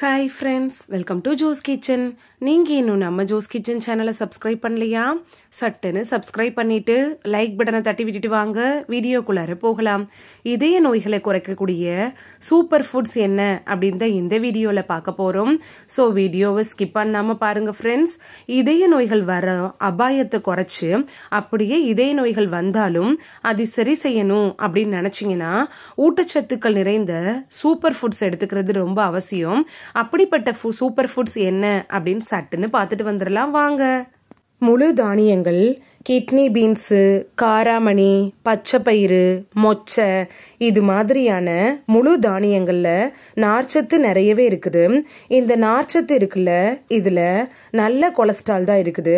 Hi friends, welcome to Joe's Kitchen. நீங்கள் இன்னும் நம்ம ஜோஸ் கிச்சன் சேனலை சப்ஸ்கிரைப் பண்ணலையா சட்டுன்னு சப்ஸ்கிரைப் பண்ணிவிட்டு லைக் பட்டனை தட்டி விட்டுட்டு வாங்க வீடியோக்குள்ளார போகலாம் இதய நோய்களை குறைக்கக்கூடிய சூப்பர் ஃபுட்ஸ் என்ன அப்படின்னு இந்த வீடியோவில் பார்க்க போகிறோம் ஸோ வீடியோவை ஸ்கிப் பண்ணாமல் பாருங்கள் ஃப்ரெண்ட்ஸ் இதய நோய்கள் வர அபாயத்தை குறைச்சி அப்படியே இதய நோய்கள் வந்தாலும் அது சரி செய்யணும் அப்படின்னு நினச்சிங்கன்னா ஊட்டச்சத்துக்கள் நிறைந்த சூப்பர் ஃபுட்ஸ் எடுத்துக்கிறது ரொம்ப அவசியம் அப்படிப்பட்ட சூப்பர் ஃபுட்ஸ் என்ன அப்படின்னு சட்டுன்னு பார்த்துட்டு வந்துடலாம் வாங்க முழு தானியங்கள் கிட்னி பீன்ஸு காராமணி பச்சைப்பயிறு மொச்சை இது மாதிரியான முழு தானியங்களில் நார்ச்சத்து நிறையவே இருக்குது இந்த நார்ச்சத்து இருக்குல்ல இதில் நல்ல கொலஸ்ட்ரால் தான் இருக்குது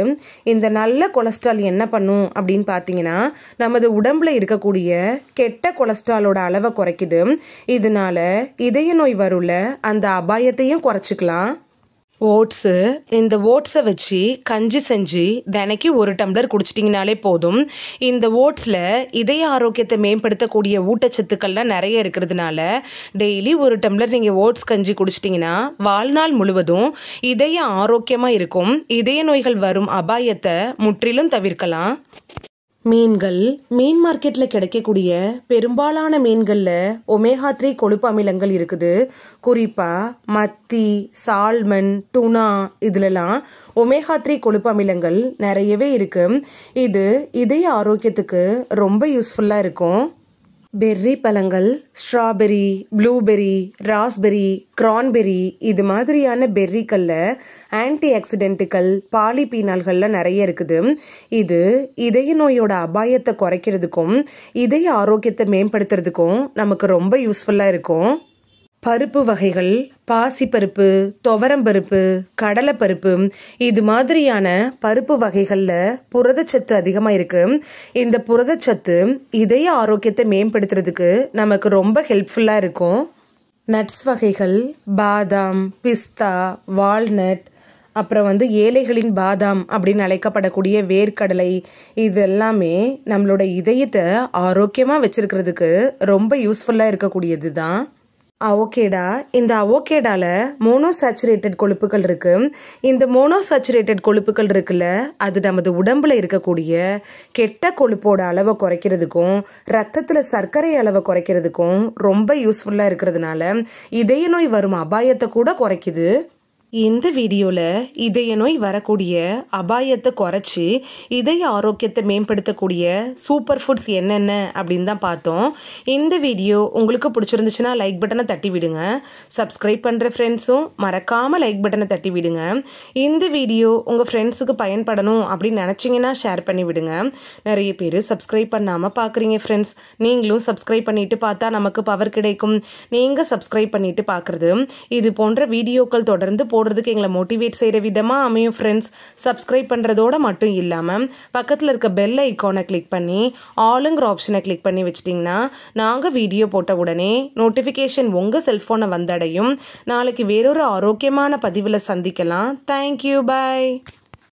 இந்த நல்ல கொலஸ்ட்ரால் என்ன பண்ணும் அப்படின்னு பார்த்தீங்கன்னா நமது உடம்பில் இருக்கக்கூடிய கெட்ட கொலஸ்ட்ராலோட அளவை குறைக்குது இதனால இதய நோய் வரும்ல அந்த அபாயத்தையும் குறைச்சிக்கலாம் ஓட்ஸு இந்த ஓட்ஸை வச்சு கஞ்சி செஞ்சு தினைக்கு ஒரு டம்ளர் குடிச்சிட்டிங்கனாலே போதும் இந்த ஓட்ஸில் இதய ஆரோக்கியத்தை மேம்படுத்தக்கூடிய ஊட்டச்சத்துக்கள்லாம் நிறைய இருக்கிறதுனால டெய்லி ஒரு டம்ளர் நீங்கள் ஓட்ஸ் கஞ்சி குடிச்சிட்டிங்கன்னா வாழ்நாள் முழுவதும் இதய ஆரோக்கியமாக இருக்கும் இதய நோய்கள் வரும் அபாயத்தை முற்றிலும் தவிர்க்கலாம் மீன்கள் மீன் மார்க்கெட்டில் கிடைக்கக்கூடிய பெரும்பாலான மீன்களில் ஒமேகா த்ரீ கொழுப்பு அமிலங்கள் இருக்குது குறிப்பாக மத்தி சால்மன் டுனா இதுலலாம் ஒமேகா த்ரீ கொழுப்பு அமிலங்கள் நிறையவே இருக்குது இது இதய ஆரோக்கியத்துக்கு ரொம்ப யூஸ்ஃபுல்லாக இருக்கும் பெர்ரி பழங்கள் ஸ்ட்ராபெரி ப்ளூபெரி ராஸ்பெரி கிரான்பெரி இது மாதிரியான பெர்ரிகளில் ஆன்டி ஆக்சிடென்ட்டுகள் பாலிபீனால்கள்ல நிறைய இருக்குது இது இதய நோயோட அபாயத்தை குறைக்கிறதுக்கும் இதய ஆரோக்கியத்தை மேம்படுத்துறதுக்கும் நமக்கு ரொம்ப யூஸ்ஃபுல்லாக இருக்கும் பருப்பு வகைகள் பாசிப்பருப்பு துவரம்பருப்பு கடலைப்பருப்பு இது மாதிரியான பருப்பு வகைகளில் புரதச்சத்து அதிகமாக இருக்குது இந்த புரதச்சத்து இதய ஆரோக்கியத்தை மேம்படுத்துறதுக்கு நமக்கு ரொம்ப ஹெல்ப்ஃபுல்லாக இருக்கும் நட்ஸ் வகைகள் பாதாம் பிஸ்தா வால்நட் அப்புறம் வந்து ஏழைகளின் பாதாம் அப்படின்னு அழைக்கப்படக்கூடிய வேர்க்கடலை இது எல்லாமே நம்மளோட இதயத்தை ஆரோக்கியமாக வச்சுருக்கிறதுக்கு ரொம்ப யூஸ்ஃபுல்லாக இருக்கக்கூடியது தான் அவோகேடா இந்த அவோகேடால மோனோசாச்சுரேட்டட் கொழுப்புகள் இருக்கு இந்த மோனோசாச்சுரேட்டட் கொழுப்புகள் இருக்குல்ல அது நமது உடம்புல இருக்கக்கூடிய கெட்ட கொழுப்போட அளவை குறைக்கிறதுக்கும் ரத்தத்தில் சர்க்கரை அளவை குறைக்கிறதுக்கும் ரொம்ப யூஸ்ஃபுல்லாக இருக்கிறதுனால இதய நோய் வரும் அபாயத்தை கூட குறைக்குது இந்த வீடியோவில் இதய நோய் வரக்கூடிய அபாயத்தை குறைச்சி இதய ஆரோக்கியத்தை மேம்படுத்தக்கூடிய சூப்பர் ஃபுட்ஸ் என்னென்ன அப்படின்னு தான் பார்த்தோம் இந்த வீடியோ உங்களுக்கு பிடிச்சிருந்துச்சுன்னா லைக் பட்டனை தட்டி விடுங்க சப்ஸ்கிரைப் பண்ணுற ஃப்ரெண்ட்ஸும் மறக்காமல் லைக் பட்டனை தட்டி விடுங்க இந்த வீடியோ உங்கள் ஃப்ரெண்ட்ஸுக்கு பயன்படணும் அப்படின்னு நினச்சிங்கன்னா ஷேர் பண்ணி விடுங்க நிறைய பேர் சப்ஸ்கிரைப் பண்ணாமல் பார்க்குறீங்க ஃப்ரெண்ட்ஸ் நீங்களும் சப்ஸ்கிரைப் பண்ணிவிட்டு பார்த்தா நமக்கு பவர் கிடைக்கும் நீங்கள் சப்ஸ்கிரைப் பண்ணிவிட்டு பார்க்குறது இது போன்ற வீடியோக்கள் தொடர்ந்து போ போடுறதுக்கு எங்களை மோட்டிவேட் செய்கிற விதமாக அமையும் ஃப்ரெண்ட்ஸ் சப்ஸ்கிரைப் பண்ணுறதோட மட்டும் இல்லாமல் பக்கத்தில் இருக்க பெல் ஐக்கானை கிளிக் பண்ணி ஆளுங்கிற ஆப்ஷனை கிளிக் பண்ணி வச்சிட்டிங்கன்னா நாங்கள் வீடியோ போட்ட உடனே நோட்டிஃபிகேஷன் உங்கள் செல்ஃபோனை வந்தடையும் நாளைக்கு வேறொரு ஆரோக்கியமான பதிவில் சந்திக்கலாம் தேங்க்யூ பாய்